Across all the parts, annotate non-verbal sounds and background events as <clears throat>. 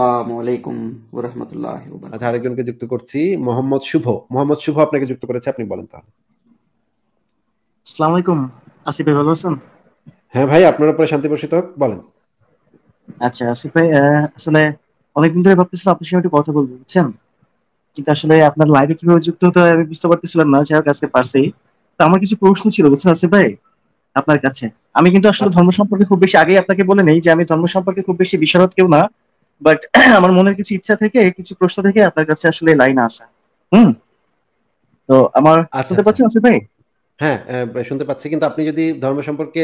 আচ্ছা, আরেকজনকে যুক্ত করছি মোহাম্মদ শুভ মোহাম্মদ শুভ আপনাকে যুক্ত করেছে আপনি বলেন তাহলে আসিফ ভাই ভালো আছেন হ্যাঁ ভাই আপনার উপরে শান্তি হোক বলেন আচ্ছা আসিফ ভাই আসলে অনেকদিন ধরে ভাবতেছিলাম আপনার সঙ্গে একটু কথা বলবো বুঝছেন কিন্তু আসলে আপনার লাইভে কিভাবে যুক্ত হতে হয় আমি বুঝতে পারতেছিলাম না যাই হোক আজকে পারছি তো আমার কিছু প্রশ্ন ছিল বুঝছেন আসিফ ভাই আপনার কাছে আমি কিন্তু আসলে আচ্ছা। ধর্ম সম্পর্কে খুব বেশি আগেই আপনাকে বলে নেই যে আমি ধর্ম সম্পর্কে খুব বেশি বিশারদ কেউ না বাট <clears throat> আমার মনের কিছু ইচ্ছা থেকে কিছু প্রশ্ন থেকে আপনার কাছে আসলে লাইন আসা হুম তো আমার আচ্ছা, শুনতে আচ্ছা। পাচ্ছেন আসিফ ভাই হ্যাঁ শুনতে পাচ্ছি কিন্তু আপনি যদি ধর্ম সম্পর্কে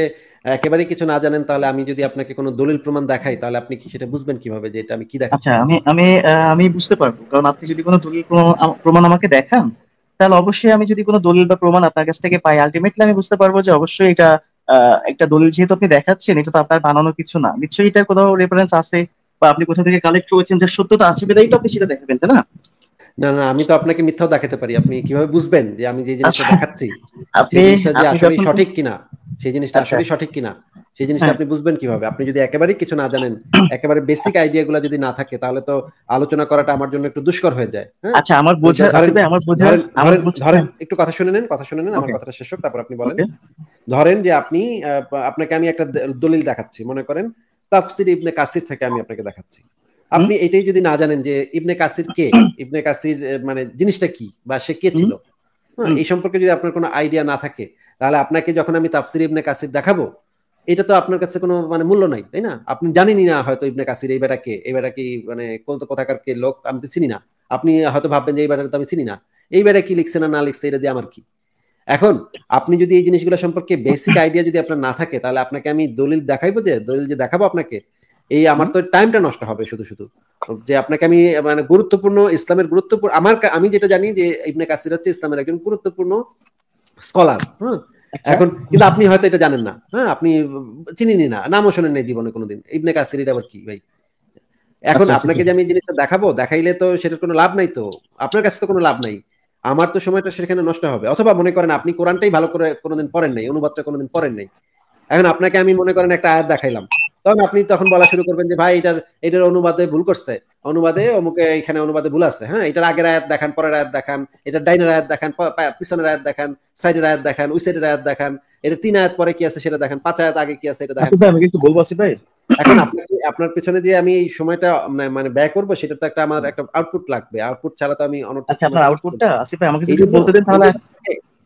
একেবারে কিছু না জানেন তাহলে আমি যদি আপনাকে কোনো দলিল প্রমাণ দেখাই তাহলে আপনি কি সেটা বুঝবেন কিভাবে যে এটা আমি কি দেখাচ্ছি আচ্ছা আমি আমি আমি বুঝতে পারবো কারণ আপনি যদি কোনো দলিল প্রমাণ আমাকে দেখান তাহলে অবশ্যই আমি যদি কোনো দলিল বা প্রমাণ আপনার কাছ থেকে পাই আলটিমেটলি আমি বুঝতে পারবো যে অবশ্যই এটা একটা দলিল যেহেতু আপনি দেখাচ্ছেন এটা তো আপনার বানানো কিছু না নিশ্চয়ই এটা কোনো রেফারেন্স আছে বা আপনি কোথা থেকে কালেক্ট করেছেন যার সত্যতা আছে বেদাই তো আপনি সেটা দেখাবেন তাই না না না আমি তো আপনাকে মিথ্যাও দেখাতে পারি আপনি কিভাবে বুঝবেন যে আমি যে জিনিসটা আচ্ছা। দেখাচ্ছি আপনি যে আসলে সঠিক কিনা সেই জিনিসটা আচ্ছা। আসলে সঠিক কিনা সেই জিনিসটা হ্যাঁ। আপনি বুঝবেন কিভাবে আপনি যদি একেবারে কিছু না জানেন একেবারে বেসিক আইডিয়াগুলো যদি না থাকে তাহলে তো আলোচনা করাটা আমার জন্য একটু দুষ্কর হয়ে যায় হ্যাঁ? আচ্ছা আমার বোঝা আমার বোঝা আমার ধরেন একটু কথা শুনে নেন কথা শুনে নেন আমার কথাটা শেষ হোক তারপর আপনি বলেন ধরেন যে আপনি আপনাকে আমি একটা দলিল দেখাচ্ছি মনে করেন তাফসির ইবনে কাসির থেকে আমি আপনাকে দেখাচ্ছি আপনি এটাই যদি না জানেন যে ইবনে কাসির কে ইবনে কাসির মানে জিনিসটা কি বা সে কে ছিল হ্যাঁ, এই সম্পর্কে যদি আপনার কোনো আইডিয়া না থাকে তাহলে আপনাকে যখন আমি তাফসির ইবনে কাসির দেখাবো এটা তো আপনার কাছে কোনো মানে মূল্য নাই তাই না আপনি জানেনই না হয়তো ইবনে কাসির এই বেটা কে এই বেটা কি মানে কোন কোথাকার কে লোক আমি তো চিনি না আপনি হয়তো ভাববেন যে এই বেটা তো আমি চিনি না এই বেটা কি লিখছে না না লিখছে এটা দিয়ে আমার কি এখন আপনি যদি এই জিনিসগুলো সম্পর্কে বেসিক আইডিয়া যদি আপনার না থাকে তাহলে আপনাকে আমি দলিল দেখাইবো যে দলিল যে দেখাবো আপনাকে এই আমার তো টাইমটা নষ্ট হবে শুধু শুধু যে আপনাকে আমি মানে গুরুত্বপূর্ণ ইসলামের গুরুত্বপূর্ণ আমার আমি যেটা জানি যে ইবনে কাসির হচ্ছে ইসলামের একজন গুরুত্বপূর্ণ স্কলার হ্যাঁ আচ্ছা। এখন কিন্তু আপনি হয়তো এটা জানেন না হ্যাঁ আপনি চিনিনি না নামও শোনেন নাই জীবনে কোনোদিন ইবনে কাসির আবার কি ভাই এখন আচ্ছা, আচ্ছা, আপনাকে যে আমি জিনিসটা দেখাবো দেখাইলে তো সেটার কোনো লাভ নাই তো আপনার কাছে তো কোনো লাভ নাই আমার তো সময়টা সেখানে নষ্ট হবে অথবা মনে করেন আপনি কোরআনটাই ভালো করে কোনোদিন পড়েন নাই অনুবাদটা কোনোদিন পড়েন নাই এখন আপনাকে আমি মনে করেন একটা আয়াত দেখাইলাম তখন আপনি তখন বলা শুরু করবেন যে ভাই এটার এটার অনুবাদে ভুল করছে অনুবাদে অমুকে এখানে অনুবাদে ভুল আছে হ্যাঁ এটার আগের আয়াত দেখান পরের আয়াত দেখান এটার ডাইনের আয়াত দেখান পিছনের আয়াত দেখান সাইডের আয়াত দেখান ওই সাইডের আয়াত দেখান এটা তিন আয়াত পরে কি আছে সেটা দেখান পাঁচ আয়াত আগে কি আছে এটা দেখান আচ্ছা আমি কিন্তু বলবো আসি ভাই এখন আপনার পেছনে যে আমি এই সময়টা মানে, মানে ব্যয় সেটা তো একটা আমার একটা আউটপুট লাগবে আউটপুট ছাড়া তো আমি আচ্ছা,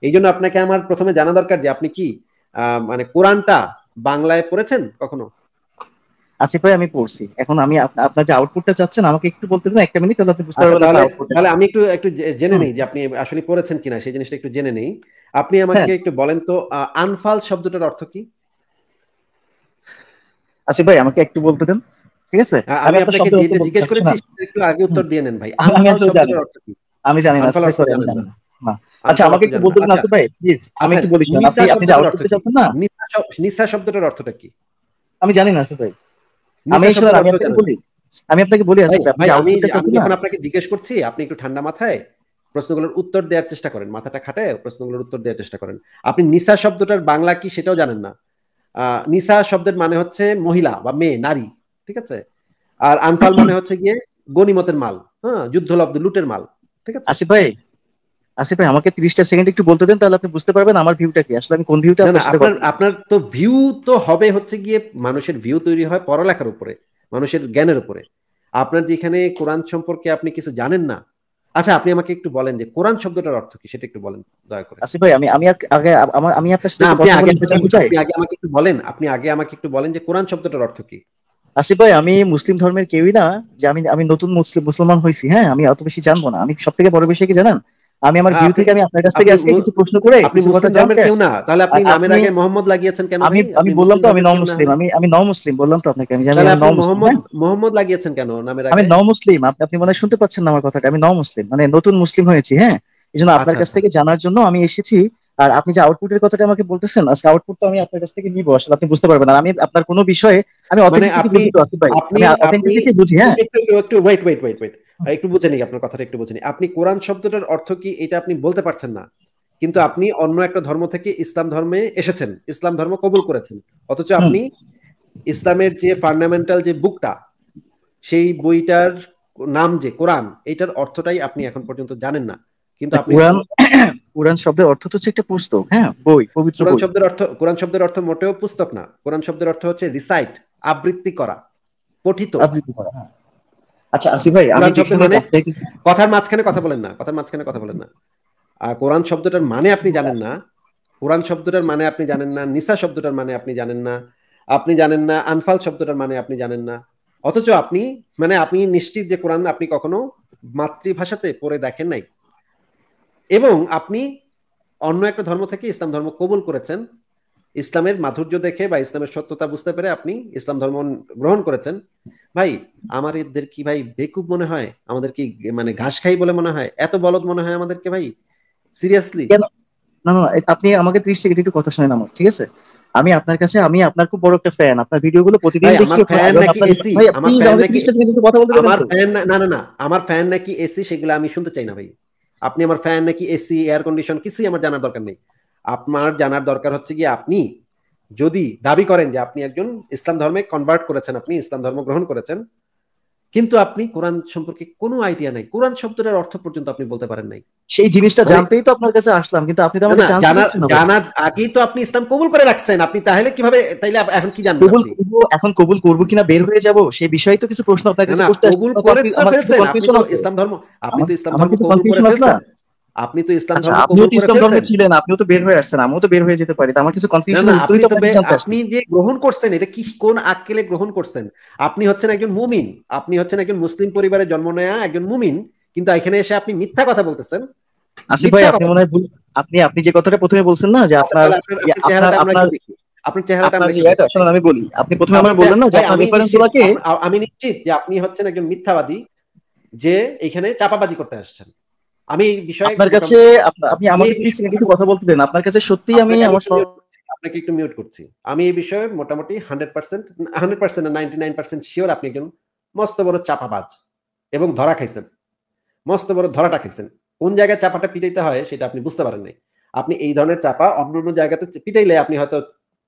এই জন্য আপনাকে আমার প্রথমে জানা দরকার যে আপনি কি মানে কোরআনটা বাংলায় পড়েছেন কখনো আসিফ ভাই আমি পড়ছি এখন আমি আপনার যে আউটপুটটা চাচ্ছেন আমাকে একটু বলতে একটা মিনিট তাহলে বুঝতে আচ্ছা, পারবেন তাহলে আমি একটু একটু জেনে নেই যে আপনি আসলে পড়েছেন কিনা সেই জিনিসটা একটু জেনে নেই আপনি আমাকে হ্যাঁ। একটু বলেন তো আনফাল শব্দটার অর্থ কি আসিফ ভাই আমাকে একটু বলতে দেন ঠিক আছে হ্যাঁ, আমি আপনাকে যেটা জিজ্ঞেস করেছি একটু আগে উত্তর দিয়ে নেন ভাই আমি শব্দের অর্থ আমি জানি না সরি সরি আমি জানি না আচ্ছা আমাকে একটু বলতে দেন আসিফ ভাই প্লিজ আমি আচ্ছা, একটু বলি আপনি আপনি যা অর্থ চাচ্ছেন না নিসা শব্দটার অর্থটা কি আমি জানি না আসিফ ভাই আমি আসলে আমি আপনাকে বলি আমি আপনাকে বলি আসিফ ভাই আমি আমি যখন আপনাকে জিজ্ঞেস করছি আপনি একটু ঠান্ডা মাথায় প্রশ্নগুলোর উত্তর দেওয়ার চেষ্টা করেন মাথাটা খাটায় প্রশ্নগুলোর উত্তর দেওয়ার চেষ্টা করেন আপনি নিসা শব্দটার বাংলা কি সেটাও জানেন না নিসা শব্দের মানে হচ্ছে মহিলা বা মেয়ে নারী ঠিক আছে আর আনফাল মানে হচ্ছে গিয়ে গনিমতের মাল হ্যাঁ যুদ্ধলব্ধ লুটের মাল ঠিক আছে আসিফ ভাই আসিফ ভাই আমাকে 30টা সেকেন্ড একটু বলতে দেন তাহলে আপনি বুঝতে পারবেন আমার ভিউটা কি আসলে আমি কোন ভিউতে আপনার আপনার তো ভিউ তো হবে হচ্ছে গিয়ে মানুষের ভিউ তৈরি হয় পড়ালেখার উপরে মানুষের জ্ঞানের উপরে আপনার যেখানে কোরআন সম্পর্কে আপনি কিছু জানেন না আচ্ছা আপনি আমাকে একটু বলেন যে কোরআন শব্দটার অর্থ কি সেটা একটু বলেন দয়া করে আসিফ ভাই আমি আমি আগে আমার আমি আপনার সাথে আপনি আগে আগে আমাকে একটু বলেন আপনি আগে আমাকে একটু বলেন যে কোরআন শব্দটার অর্থ কি আসিফ ভাই আমি মুসলিম ধর্মের কেউই না যে আমি আমি নতুন মুসলিম মুসলমান হয়েছি হ্যাঁ আমি অত বেশি জানবো না আমি সব থেকে বড় বিষয় কি জানেন আমি আমার ভিউ থেকে আমি আপনার কাছ থেকে আজকে কিছু প্রশ্ন করে আপনি কথা জানেন কেউ না তাহলে আপনি নামের আগে মোহাম্মদ লাগিয়েছেন কেন আমি আমি বললাম তো আমি নন মুসলিম আমি আমি নন মুসলিম বললাম তো আপনাকে আমি জানি নন মোহাম্মদ মোহাম্মদ লাগিয়েছেন কেন নামের আগে আমি নন মুসলিম আপনি আপনি মনে শুনতে পাচ্ছেন না আমার কথাটা আমি নন মুসলিম মানে নতুন মুসলিম হয়েছি হ্যাঁ এজন্য আচ্ছা, আপনার কাছ আচ্ছা। থেকে জানার জন্য আমি এসেছি আর আপনি যে আউটপুটের কথাটা আমাকে বলতেছেন আজকে আউটপুট তো আমি আপনার কাছ থেকে নিব আসলে আপনি বুঝতে পারবেন আর আমি আপনার কোনো বিষয়ে আমি অথেন্টিসিটি বুঝি তো আসি ভাই আমি অথেন্টিসিটি বুঝি হ্যাঁ একটু ওয়েট ওয়েট ওয়েট ওয়েট একটু বুঝে নি আপনার কথাটা একটু বুঝে নি আপনি কোরআন শব্দটার অর্থ কি এটা আপনি বলতে পারছেন না কিন্তু আপনি অন্য একটা ধর্ম থেকে ইসলাম ধর্মে এসেছেন ইসলাম ধর্ম কবুল করেছেন অথচ আপনি ইসলামের যে ফান্ডামেন্টাল যে বুকটা সেই বইটার নাম যে কোরআন এটার অর্থটাই আপনি এখন পর্যন্ত জানেন না কিন্তু আপনি কোরআন কোরআন শব্দের অর্থ তো হচ্ছে একটা পুস্তক হ্যাঁ বই পবিত্র কোরআন শব্দের অর্থ কোরআন শব্দের অর্থ মোটেও পুস্তক না কোরআন শব্দের অর্থ হচ্ছে রিসাইট আবৃত্তি করা পঠিত আবৃত্তি করা হ্যাঁ। আচ্ছা ভাই আমি মানে? কথার মাঝখানে কথা বলেন না কথার মাঝখানে কথা বলেন না কোরআন শব্দটার মানে আপনি জানেন না কোরআন শব্দটার মানে আপনি জানেন না নিসা শব্দটার মানে আপনি জানেন না আপনি জানেন না আনফাল শব্দটার মানে আপনি জানেন না অথচ আপনি মানে আপনি নিশ্চিত যে কোরআন আপনি কখনো মাতৃভাষাতে পড়ে দেখেন নাই এবং আপনি অন্য একটা ধর্ম থেকে ইসলাম ধর্ম কবুল করেছেন ইসলামের মাধুর্য দেখে বা ইসলামের সত্যতা বুঝতে পেরে আপনি ইসলাম ধর্ম গ্রহণ করেছেন ভাই আমাদের কি ভাই বেকুব মনে হয় আমাদের কি মানে ঘাস খাই বলে মনে হয় এত বলদ মনে হয় আমাদেরকে ভাই সিরিয়াসলি না না আপনি আমাকে সেকেন্ড একটু কথা আমার ঠিক আছে আমি আপনার কাছে আমি আপনার খুব বড় একটা ফ্যান আপনার গুলো প্রতিদিন দেখি আমার ফ্যান নাকি এসি কথা আমার ফ্যান না না না আমার ফ্যান নাকি এসি সেগুলো আমি শুনতে চাই না ভাই আপনি আমার ফ্যান নাকি এসি এয়ার কন্ডিশন কিছুই আমার জানার দরকার নেই আপনার জানার দরকার হচ্ছে কি আপনি যদি দাবি করেন যে আপনি একজন ইসলাম ধর্মে কনভার্ট করেছেন আপনি ইসলাম ধর্ম গ্রহণ করেছেন কিন্তু আপনি কোরআন সম্পর্কে কোনো আইডিয়া নাই কোরআন শব্দটার অর্থ পর্যন্ত আপনি বলতে পারেন নাই সেই জিনিসটা মানে জানতেই তো আপনার কাছে আসলাম কিন্তু আপনি তো আমাদের জানার জানার আগেই তো আপনি ইসলাম কবুল করে রাখছেন আপনি তাহলে কিভাবে তাইলে এখন কি জানবেন কবুল এখন কবুল করব কিনা বের হয়ে যাব সেই বিষয়ে তো কিছু প্রশ্ন আপনার কাছে করতে কবুল করে ফেলছেন আপনি তো ইসলাম ধর্ম আপনি তো ইসলাম ধর্ম কবুল করে ফেলছেন আপনি তো ইসলাম আচ্ছা, ধর্ম কবুল করে ইসলাম ধর্মে ছিলেন আপনিও তো বের হয়ে আসছেন আমিও তো বের হয়ে যেতে পারি আমার কিছু কনফিউশন আপনি তো আপনি যে গ্রহণ করছেন এটা কি কোন আক্কেলে গ্রহণ করছেন আপনি হচ্ছেন একজন মুমিন আপনি হচ্ছেন একজন মুসলিম পরিবারে জন্ম নেয়া একজন মুমিন কিন্তু এখানে এসে আপনি মিথ্যা কথা বলতেছেন আসিফ ভাই আপনি মনে হয় আপনি আপনি যে কথাটা প্রথমে বলছেন না যে আপনার আপনার আপনার চেহারাটা আমি বলি আপনি প্রথমে আমার বললেন না যে আমি নিশ্চিত যে আপনি হচ্ছেন একজন মিথ্যাবাদী যে এখানে চাপাবাজি করতে আসছেন আমি আপনার কাছে আপনি আমাকে কথা বলতে দেন আপনার কাছে সত্যি আমি আমার আপনাকে একটু মিউট করছি আমি এই বিষয়ে মোটামুটি শিওর আপনি একজন মস্ত বড় চাপাবাজ এবং ধরা খাইছেন মস্ত বড় ধরাটা খাইছেন কোন জায়গায় চাপাটা পিটাইতে হয় সেটা আপনি বুঝতে পারেন নাই আপনি এই ধরনের চাপা অন্য অন্য জায়গাতে পিটাইলে আপনি হয়তো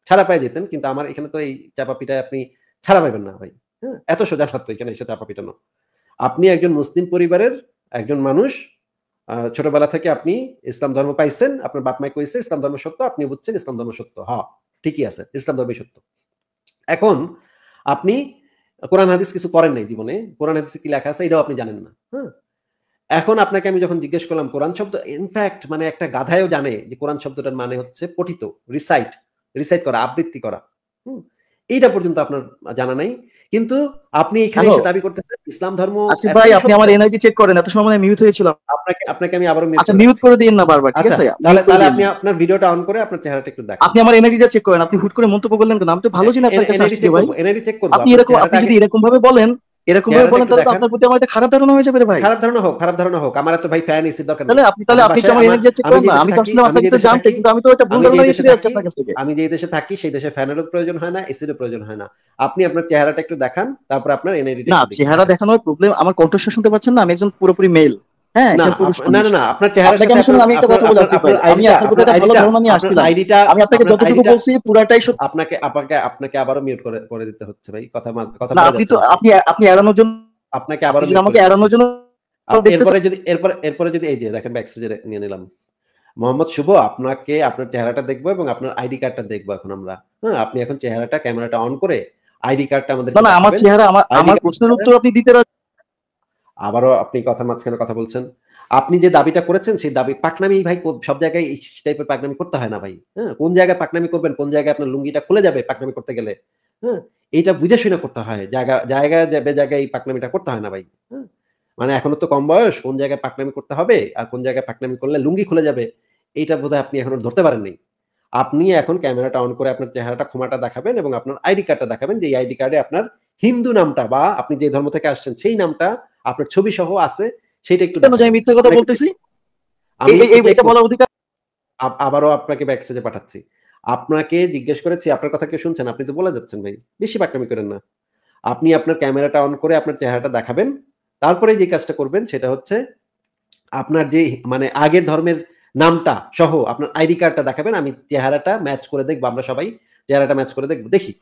ছাড়া পাই যেতেন কিন্তু আমার এখানে তো এই চাপা পিটায় আপনি ছাড়া পাইবেন না ভাই হ্যাঁ এত সোজা সত্য এখানে এসে চাপা পিটানো আপনি একজন মুসলিম পরিবারের একজন মানুষ ছোটবেলা থেকে আপনি ইসলাম ধর্ম পাইছেন আপনার বাপ মাই কইছে ইসলাম ধর্ম সত্য আপনি বুঝছেন ইসলাম ধর্ম সত্য হ ঠিকই আছে ইসলাম ধর্মই সত্য এখন আপনি কোরআন হাদিস কিছু করেন নাই জীবনে কোরআন হাদিস কি লেখা আছে এটাও আপনি জানেন না হ্যাঁ এখন আপনাকে আমি যখন জিজ্ঞেস করলাম কোরআন শব্দ ইনফ্যাক্ট মানে একটা গাধায়ও জানে যে কোরআন শব্দটার মানে হচ্ছে পঠিত রিসাইট রিসাইট করা আবৃত্তি করা হম এইটা পর্যন্ত আপনার জানা নাই কিন্তু আপনি এখানে এসে দাবি করতেছেন ইসলাম ধর্ম আচ্ছা, ভাই আপনি আমার এনার্জি চেক করেন এত সময় মিউট হয়েছিলাম আপনাকে আপনাকে আমি আবার মিউট আচ্ছা মিউট করে দিন না বারবার ঠিক আচ্ছা, আছে তাহলে তাহলে আপনি আপনার ভিডিওটা অন করে আপনার চেহারাটা একটু দেখেন আপনি আমার এনার্জিটা চেক করেন আপনি হুট করে মন্তব্য করলেন কেন আমি তো ভালো জানি আপনার কাছে এনার্জি চেক করব আপনি এরকম আপনি যদি এরকম ভাবে বলেন আমি যে দেশে থাকি সেই দেশে ফ্যানের প্রয়োজন হয় না এসির প্রয়োজন হয় না আপনি আপনার চেহারাটা একটু দেখান তারপর আপনার এনার্জি চেহারা দেখানোর প্রবলেম আমার কণ্ঠস্বর শুনতে পাচ্ছেন না আমি একজন পুরোপুরি মেল এরপরে যদি এই যে দেখেন নিয়ে নিলাম মোহাম্মদ শুভ আপনাকে আপনার চেহারাটা দেখবো এবং আপনার আইডি কার্ডটা দেখবো এখন আমরা হ্যাঁ আপনি এখন চেহারাটা ক্যামেরাটা অন করে আইডি কার্ডটা আমাদের আমার চেহারা আমার প্রশ্নের উত্তর আপনি দিতে আবারও আপনি কথা মাঝখানে কথা বলছেন আপনি যে দাবিটা করেছেন সেই দাবি পাকনামি ভাই সব জায়গায় টাইপের পাকনামি করতে হয় না ভাই হ্যাঁ কোন জায়গায় পাকনামি করবেন কোন জায়গায় আপনার লুঙ্গিটা খুলে যাবে পাকনামি করতে গেলে হ্যাঁ এইটা বুঝে শুনে করতে হয় জায়গা জায়গায় জায়গায় এই পাকনামিটা করতে হয় না ভাই হ্যাঁ মানে এখনো তো কম বয়স কোন জায়গায় পাকনামি করতে হবে আর কোন জায়গায় পাকনামি করলে লুঙ্গি খুলে যাবে এইটা বোধহয় আপনি এখনো ধরতে পারেননি আপনি এখন ক্যামেরাটা অন করে আপনার চেহারাটা ক্ষমাটা দেখাবেন এবং আপনার আইডি কার্ডটা দেখাবেন যে এই আইডি কার্ডে আপনার হিন্দু নামটা বা আপনি যে ধর্ম থেকে আসছেন সেই নামটা আপনার ছবি সহ আছে সেটা একটু আমি মিথ্যা কথা বলতেছি আবারও আপনাকে ব্যাকসেজে পাঠাচ্ছি আপনাকে জিজ্ঞেস করেছি আপনার কথা কেউ শুনছেন আপনি তো বলে যাচ্ছেন ভাই বেশি পাকামি করেন না আপনি আপনার ক্যামেরাটা অন করে আপনার চেহারাটা দেখাবেন তারপরে যে কাজটা করবেন সেটা হচ্ছে আপনার যে মানে আগের ধর্মের নামটা সহ আপনার আইডি কার্ডটা দেখাবেন আমি চেহারাটা ম্যাচ করে দেখবো আমরা সবাই চেহারাটা ম্যাচ করে দেখবো দেখি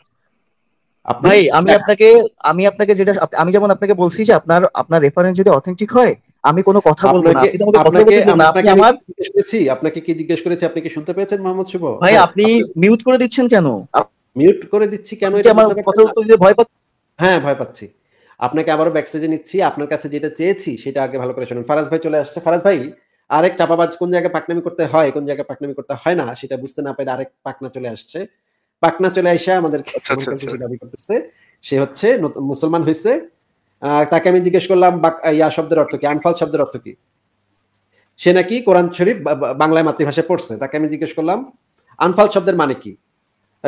ভাই আমি হ্যাঁ। আপনাকে আমি আপনাকে যেটা আমি যেমন আপনাকে বলছি যে আপনার আপনার রেফারেন্স যদি অথেন্টিক হয় আমি কোনো কথা বলবো না আপনাকে আপনাকে আমার আপনাকে কি জিজ্ঞেস করেছি আপনি কি শুনতে পেয়েছেন মোহাম্মদ শুভ ভাই হ্যাঁ, আপনি মিউট করে দিচ্ছেন কেন মিউট করে দিচ্ছি কেন এটা আমার কথা ভয় পাচ্ছি হ্যাঁ ভয় পাচ্ছি আপনাকে আবারও ব্যাকস্টেজে নিচ্ছি আপনার কাছে যেটা চেয়েছি সেটা আগে ভালো করে শুনুন ফারাজ ভাই চলে আসছে ফারাজ ভাই আরেক চাপাবাজ কোন জায়গায় পাকনামি করতে হয় কোন জায়গায় পাকনামি করতে হয় না সেটা বুঝতে না পেরে আরেক পাকনা চলে আসছে পাকনা চলে আসা আচ্ছা, আচ্ছা, আমাদের আচ্ছা। দাবি করতেছে সে হচ্ছে মুসলমান হয়েছে তাকে আমি জিজ্ঞেস করলাম ইয়া শব্দের অর্থ কি আনফাল শব্দের অর্থ কি সে নাকি কোরআন শরীফ বাংলায় মাতৃভাষায় পড়ছে তাকে আমি জিজ্ঞেস করলাম আনফাল শব্দের মানে কি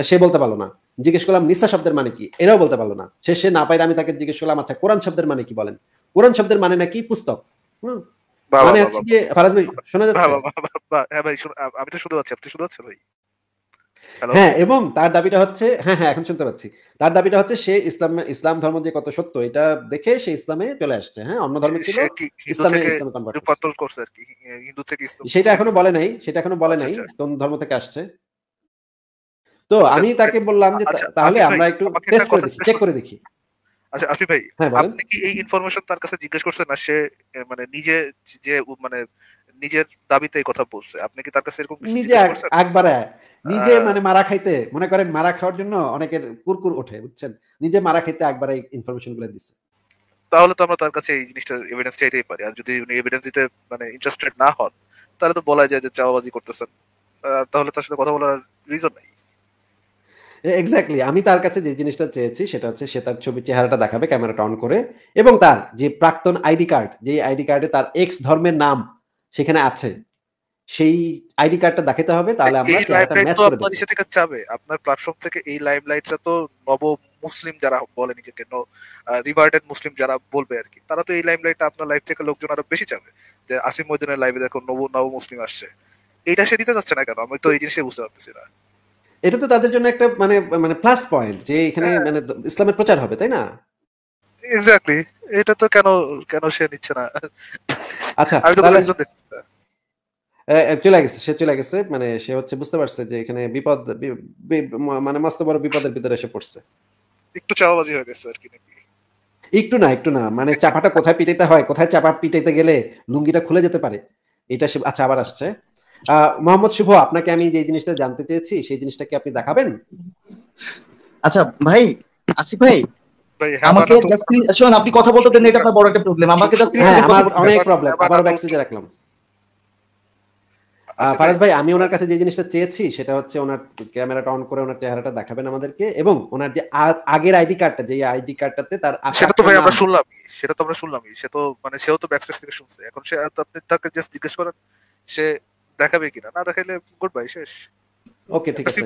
সে বলতে পারলো না জিজ্ঞেস করলাম নিসা শব্দের মানে কি এরাও বলতে পারলো না সে সে না পাইলে আমি তাকে জিজ্ঞেস করলাম আচ্ছা কোরআন শব্দের মানে কি বলেন কোরআন শব্দের মানে নাকি পুস্তক মানে হচ্ছে যে ফারাজ ভাই শোনা যাচ্ছে হ্যাঁ আমি তো শুনতে পাচ্ছি আপনি শুনতে পাচ্ছেন ভাই হ্যাঁ এবং তার দাবিটা হচ্ছে হ্যাঁ হ্যাঁ এখন শুনতে পাচ্ছি তার দাবিটা হচ্ছে সে ইসলাম ইসলাম ধর্ম যে কত সত্য এটা দেখে সে ইসলামে চলে আসছে হ্যাঁ অন্য ধর্মে ছিল ইসলামে ইসলাম কনভার্ট করছে আর কি হিন্দু থেকে ইসলাম সেটা এখনো বলে নাই সেটা এখনো বলে আচ্ছা, নাই আচ্ছা। কোন ধর্ম থেকে আসছে তো আচ্ছা, আমি তাকে বললাম যে তাহলে আমরা একটু টেস্ট করে দেখি চেক করে দেখি আচ্ছা আসিফ ভাই হ্যাঁ, আপনি কি এই ইনফরমেশন তার কাছে জিজ্ঞেস করছেন না সে মানে নিজে যে মানে নিজের দাবিতে কথা বলছে আপনি কি তার কাছে এরকম নিজে একবারে নিজে মানে মারা খাইতে মনে করেন মারা খাওয়ার জন্য অনেকের কুরকুর ওঠে বুঝছেন নিজে মারা খাইতে একবার এই ইনফরমেশন গুলো দিচ্ছে তাহলে তো আমরা তার কাছে এই জিনিসটার এভিডেন্স চাইতেই পারি আর যদি উনি এভিডেন্স দিতে মানে ইন্টারেস্টেড না হন তাহলে তো বলা যায় যে চাওয়াবাজি করতেছেন তাহলে তার সাথে কথা বলার রিজন নাই এক্স্যাক্টলি আমি তার কাছে যে জিনিসটা চেয়েছি সেটা হচ্ছে সে তার ছবি চেহারাটা দেখাবে ক্যামেরাটা অন করে এবং তার যে প্রাক্তন আইডি কার্ড যে আইডি কার্ডে তার এক্স ধর্মের নাম সেখানে আছে সেই আইডি কার্ডটা দেখাতে হবে তাহলে আমরা চেহারাটা ম্যাচ করে আপনার ইসে থেকে চাবে আপনার প্ল্যাটফর্ম থেকে এই লাইমলাইটটা তো নব মুসলিম যারা বলে নিজেকে নো রিভার্টেড মুসলিম যারা বলবে আর কি তারা তো এই লাইমলাইটটা আপনার লাইফ থেকে লোকজন আরো বেশি চাবে যে আসিম মদিনের লাইভে দেখো নব নব মুসলিম আসছে এটা সে দিতে যাচ্ছে না কেন আমি তো এই জিনিসে বুঝতে পারতেছি না এটা তো তাদের জন্য একটা মানে মানে প্লাস পয়েন্ট যে এখানে হ্যাঁ। মানে ইসলামের প্রচার হবে তাই না এক্স্যাক্টলি এটা তো কেন কেন সে নিচ্ছে না আচ্ছা আমি তো চলে গেছে সে চলে গেছে মানে সে হচ্ছে বুঝতে পারছে যে এখানে বিপদ মানে মস্ত বড় বিপদের ভিতরে এসে পড়ছে একটু চাওয়াবাজি হয়ে গেছে আর কি একটু না একটু না মানে চাপাটা কোথায় পিটাইতে হয় কোথায় চাপা পিটাইতে গেলে লুঙ্গিটা খুলে যেতে পারে এটা সে আচ্ছা আবার আসছে মোহাম্মদ শুভ আপনাকে আমি যে জিনিসটা জানতে চেয়েছি সেই জিনিসটা কি আপনি দেখাবেন আচ্ছা ভাই আসিফ ভাই হ্যাঁ, আমাকে জাস্ট শুন আপনি কথা বলতে দেন এটা আপনার বড় একটা প্রবলেম আমাকে জাস্ট হ্যাঁ, আমার অনেক প্রবলেম আবার ব্যাকস্টেজে রাখলাম ফারাজ আচ্ছা, ভাই আমি ওনার কাছে যে জিনিসটা চেয়েছি সেটা হচ্ছে ওনার ক্যামেরাটা অন করে ওনার চেহারাটা দেখাবেন আমাদেরকে এবং ওনার যে আগের আইডি কার্ডটা যে আইডি কার্ডটাতে তার সেটা তো ভাই আমরা শুনলাম সেটা তো আমরা শুনলাম সে তো মানে সেও তো ব্যাকস্টেজ থেকে শুনছে এখন সে আপনি তাকে জাস্ট জিজ্ঞেস করেন সে দেখাবে কিনা না দেখাইলে গুড বাই শেষ ওকে ঠিক আছে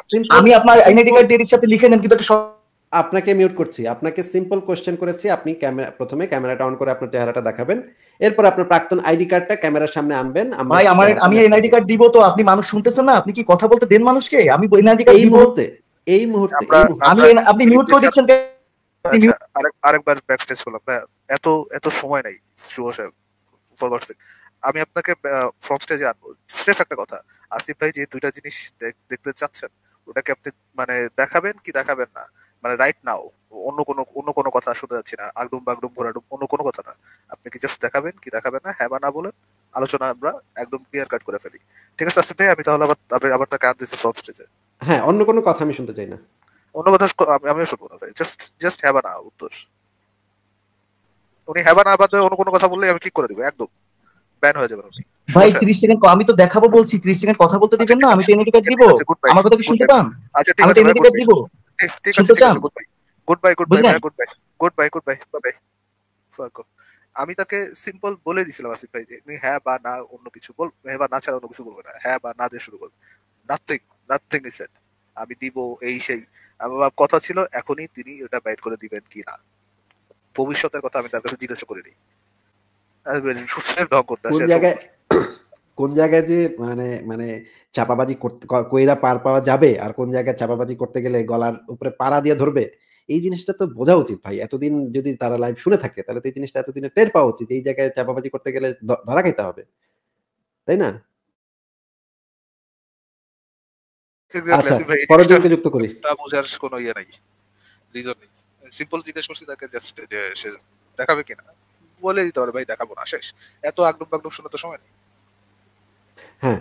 আচ্ছা, আমি আপনার আইডেন্টি কার্ড দিয়ে দিচ্ছি আপনি লিখে নেন কিন্তু একটা আপনাকে মিউট করছি আপনাকে সিম্পল কোশ্চেন করেছি আপনি ক্যামেরা প্রথমে ক্যামেরাটা অন করে আপনার চেহারাটা দেখাবেন এরপর আপনার প্রাক্তন আইডি কার্ডটা ক্যামেরার সামনে আনবেন ভাই আমার আমি এনআইডি কার্ড দিব তো আপনি মানুষ শুনতেছেন না আপনি কি কথা বলতে দেন মানুষকে আমি এনআইডি কার্ড এই মুহূর্তে এই মুহূর্তে আমি আপনি মিউট করে দিচ্ছেন আচ্ছা, আরেকবার ব্যাকস্টেজ হলাম হ্যাঁ, এত এত সময় নাই শুভ সাহেব ফরওয়ার্ড আমি আপনাকে ফ্রন্ট স্টেজে আনবো স্রেফ একটা কথা আসিফ ভাই যে দুইটা জিনিস দেখতে চাচ্ছেন ওটাকে আপনি মানে দেখাবেন কি দেখাবেন না মানে রাইট নাও অন্য কোনো অন্য কোনো কথা শুনতে যাচ্ছি না আগডুম বাগডুম ঘোরাডুম অন্য কোনো কথা না আপনি কি জাস্ট দেখাবেন কি দেখাবেন না হ্যাঁ বা না বলেন আলোচনা আমরা একদম ক্লিয়ার কাট করে ফেলি ঠিক আছে আসিফ আচ্ছা, ভাই আমি তাহলে আবার আবার তাকে আন দিচ্ছি ফ্রন্ট স্টেজে হ্যাঁ অন্য কোনো কথা আমি শুনতে চাই না অন্য কথা আমিও শুনবো না ভাই জাস্ট জাস্ট হ্যাঁ বা না উত্তর উনি হ্যাঁ বা না বাদে অন্য কোনো কথা বললে আমি কি করে দিব একদম ব্যান হয়ে যাবেন উনি ভাই 30 সেকেন্ড আমি তো দেখাবো বলছি 30 সেকেন্ড কথা বলতে দিবেন না আমি টেনে কাট দিব আমার কথা কি শুনতে পান আচ্ছা ঠিক আছে টেনে টিকেট দিব ঠিক আছে good bye good bye good bye good bye good bye bye bye fuck off আমি তাকে সিম্পল বলে দিছিলাম আসিফ ভাই যে তুমি হ্যাঁ বা না অন্য কিছু বল হ্যাঁ বা না ছাড়া অন্য কিছু বলবে না হ্যাঁ বা না দিয়ে শুরু করবে নাথিং নাথিং ইজ সেট আমি দিব এই সেই আমার কথা ছিল এখনই তিনি এটা বাইট করে দিবেন কি না ভবিষ্যতের কথা আমি তার কাছে জিজ্ঞাসা করিনি করতে কোন জায়গায় কোন জায়গায় যে মানে মানে চাপাবাজি করতে কইরা পার পাওয়া যাবে আর কোন জায়গায় চাপাবাজি করতে গেলে গলার উপরে পাড়া দিয়ে ধরবে এই জিনিসটা তো বোঝা উচিত ভাই এতদিন যদি তারা লাইভ শুনে থাকে তাহলে তো এই জিনিসটা এতদিনে টের পাওয়া উচিত এই জায়গায় চাপাবাজি করতে গেলে ধরা খাইতে হবে তাই না আচ্ছা, যুক্ত করি বোঝার কোনো ইয়ে সিম্পল দেখাবে কিনা বলে দিতে ভাই দেখাবো না শেষ এত তো হ্যাঁ